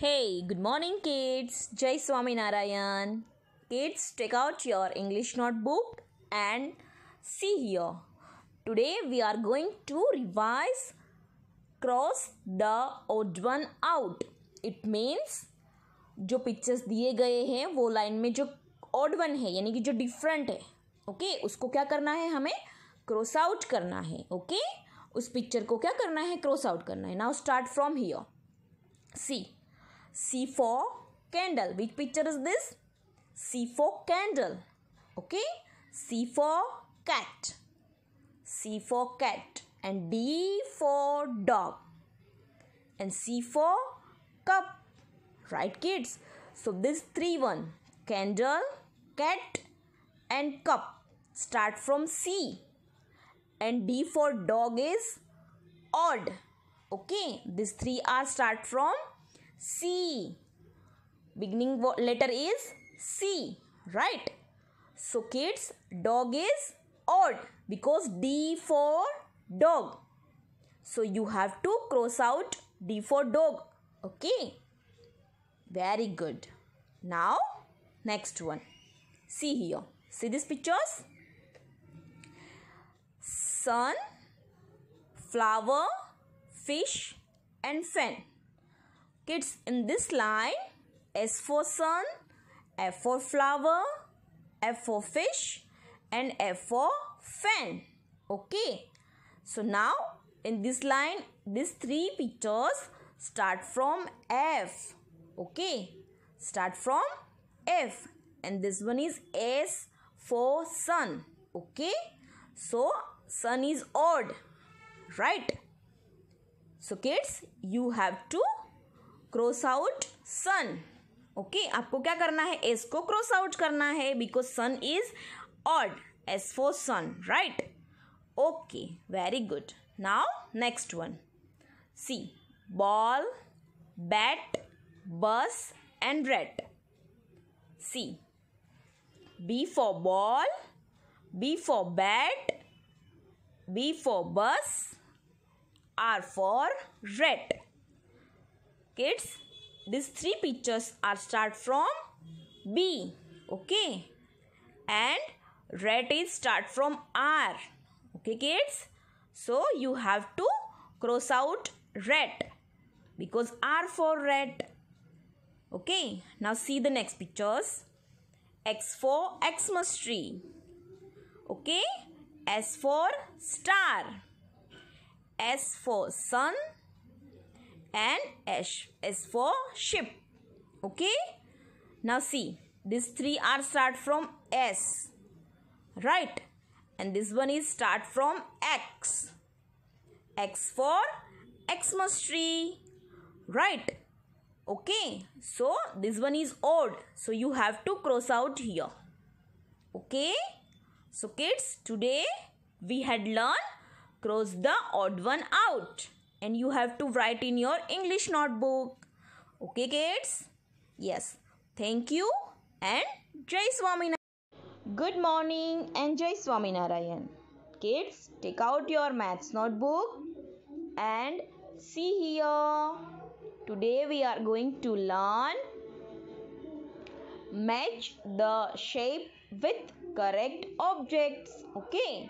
हे good morning kids जय Swaminarayan kids take out your English notebook and see here today we are going to revise cross the odd one out it means जो pictures दिए गए हैं वो line में जो odd one है यानी कि जो डिफरेंट है ओके okay? उसको क्या करना है हमें क्रॉस आउट करना है ओके okay? उस पिक्चर को क्या करना है क्रॉस आउट करना है now start from here see C for candle. Which picture is this? C for candle. Okay. C for cat. C for cat. And D for dog. And C for cup. Right kids? So this three one. Candle, cat and cup. Start from C. And D for dog is odd. Okay. These three are start from C. Beginning letter is C, right? So kids, dog is odd because D for dog. So you have to cross out D for dog. Okay. Very good. Now, next one. See here. See these pictures? Sun, flower, fish and fan kids in this line S for sun, F for flower, F for fish and F for fan. Okay. So now in this line these three pictures start from F. Okay. Start from F and this one is S for sun. Okay. So sun is odd. Right. So kids you have to cross out sun okay आपको क्या करना है S को cross out करना है because sun is odd S for sun right okay very good now next one see ball bat bus and rat see B for ball B for bat B for bus R for rat Kids, these three pictures are start from B. Okay. And red is start from R. Okay, kids. So you have to cross out red because R for red. Okay. Now see the next pictures. X for Xmas tree. Okay. S for star. S for sun and S S for ship. Okay. Now see, these three are start from S. Right. And this one is start from X. X for Xmas tree. Right. Okay. So this one is odd. So you have to cross out here. Okay. So kids, today we had learned cross the odd one out and you have to write in your English notebook. Okay, kids? Yes. Thank you and Jai Swaminarayan. Good morning and Jai Swaminarayan. Kids, take out your maths notebook and see here. Today we are going to learn match the shape with correct objects. Okay.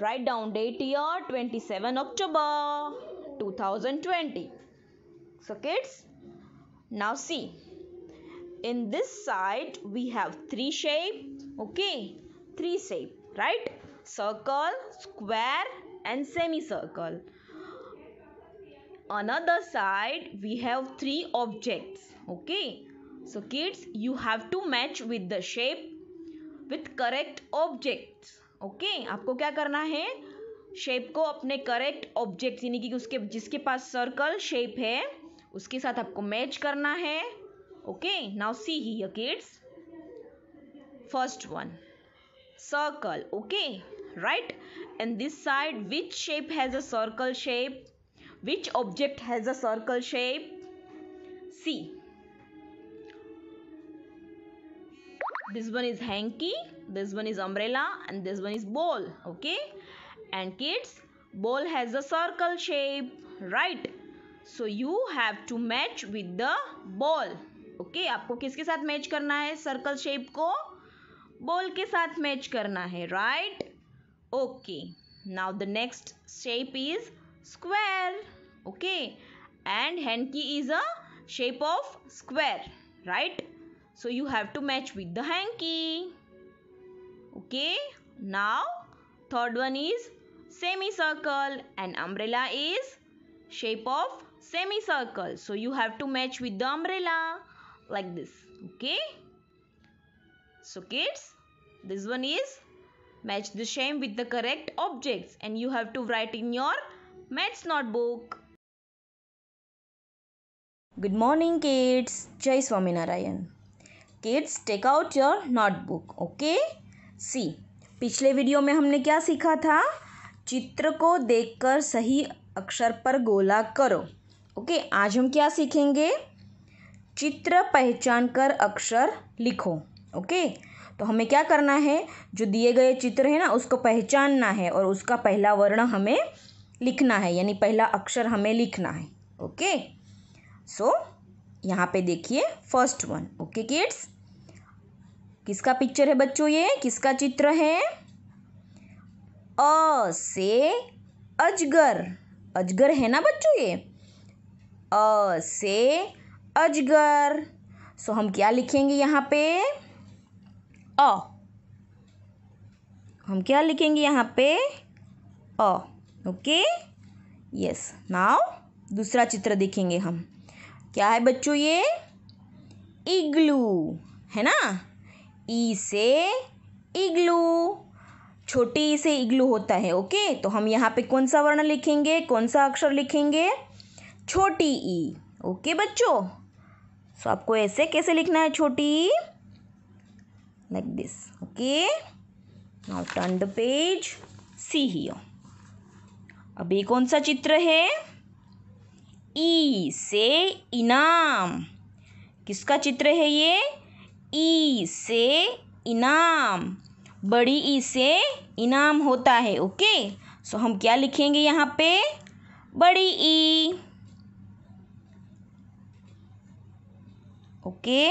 Write down date here 27 October. 2020 so kids now see in this side we have three shape okay three shape right circle square and semicircle another side we have three objects okay so kids you have to match with the shape with correct objects okay, आपको क्या करना है shape को अपने correct object यानी कि उसके जिसके पास सर्कल शेप है उसके साथ आपको मैच करना है okay now see here kids first one circle okay right and this side which shape has a circle shape which object has a circle shape see this one is hanky this one is umbrella and this one is ball okay and kids ball has a circle shape right so you have to match with the ball okay आपको किसके साथ match करना है circle shape को ball के साथ match करना है right okay now the next shape is square okay and hanky is a shape of square right so you have to match with the hanky okay now third one is semicircle and umbrella is shape of semicircle. So you have to match with the umbrella like this. Okay. So kids, this one is match the shape with the correct objects and you have to write in your maths notebook. Good morning kids. Jai Swaminarayan. Kids, take out your notebook. Okay. See, पिछले video में हमने क्या सीखा था चित्र को देखकर सही अक्षर पर गोला करो ओके आज हम क्या सीखेंगे चित्र पहचान कर अक्षर लिखो ओके तो हमें क्या करना है जो दिए गए चित्र है ना उसको पहचानना है और उसका पहला वर्ण हमें लिखना है यानी पहला अक्षर हमें लिखना है ओके सो so, यहाँ पे देखिए फर्स्ट वन ओके किड्स किसका पिक्चर है बच्चों ये किसका चित्र है अ से अजगर अजगर है ना बच्चों ये अ से अजगर सो हम क्या लिखेंगे यहाँ पे अ हम क्या लिखेंगे यहाँ पे अ ओके यस नाउ दूसरा चित्र देखेंगे हम क्या है बच्चों ये इग्लू है ना ई से इग्लू छोटी से इग्लू होता है ओके तो हम यहाँ पे कौन सा वर्ण लिखेंगे कौन सा अक्षर लिखेंगे छोटी ई ओके बच्चों सो आपको ऐसे कैसे लिखना है छोटी like this okay now turn the page see here अब ये कौन सा चित्र है ई e से इनाम किसका चित्र है ये ई e से इनाम बड़ी ई से इनाम होता है ओके सो हम क्या लिखेंगे यहाँ पे बड़ी E okay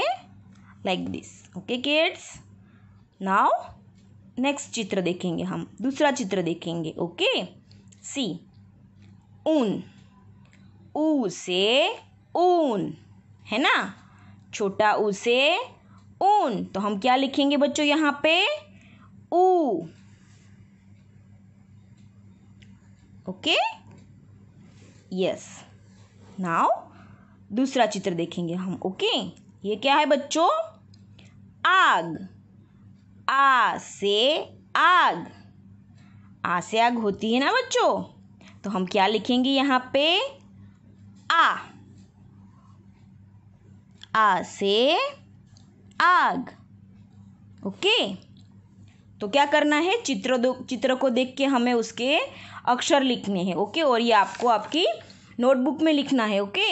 like this okay kids now next चित्र देखेंगे हम दूसरा चित्र देखेंगे ओके सी ऊन ऊ से ऊन है ना छोटा ऊ से ऊन तो हम क्या लिखेंगे बच्चों यहाँ पे ओके यस नाउ दूसरा चित्र देखेंगे हम ओके ये क्या है बच्चों आग आ से आग आ से आग होती है ना बच्चों तो हम क्या लिखेंगे यहाँ पे आ आ से आग ओके okay. तो क्या करना है चित्र चित्र को देख के हमें उसके अक्षर लिखने हैं ओके और ये आपको आपकी नोटबुक में लिखना है ओके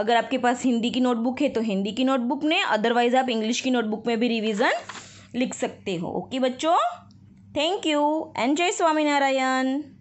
अगर आपके पास हिंदी की नोटबुक है तो हिंदी की नोटबुक में अदरवाइज आप इंग्लिश की नोटबुक में भी रिविज़न लिख सकते हो ओके बच्चों थैंक यू एंड स्वामीनारायण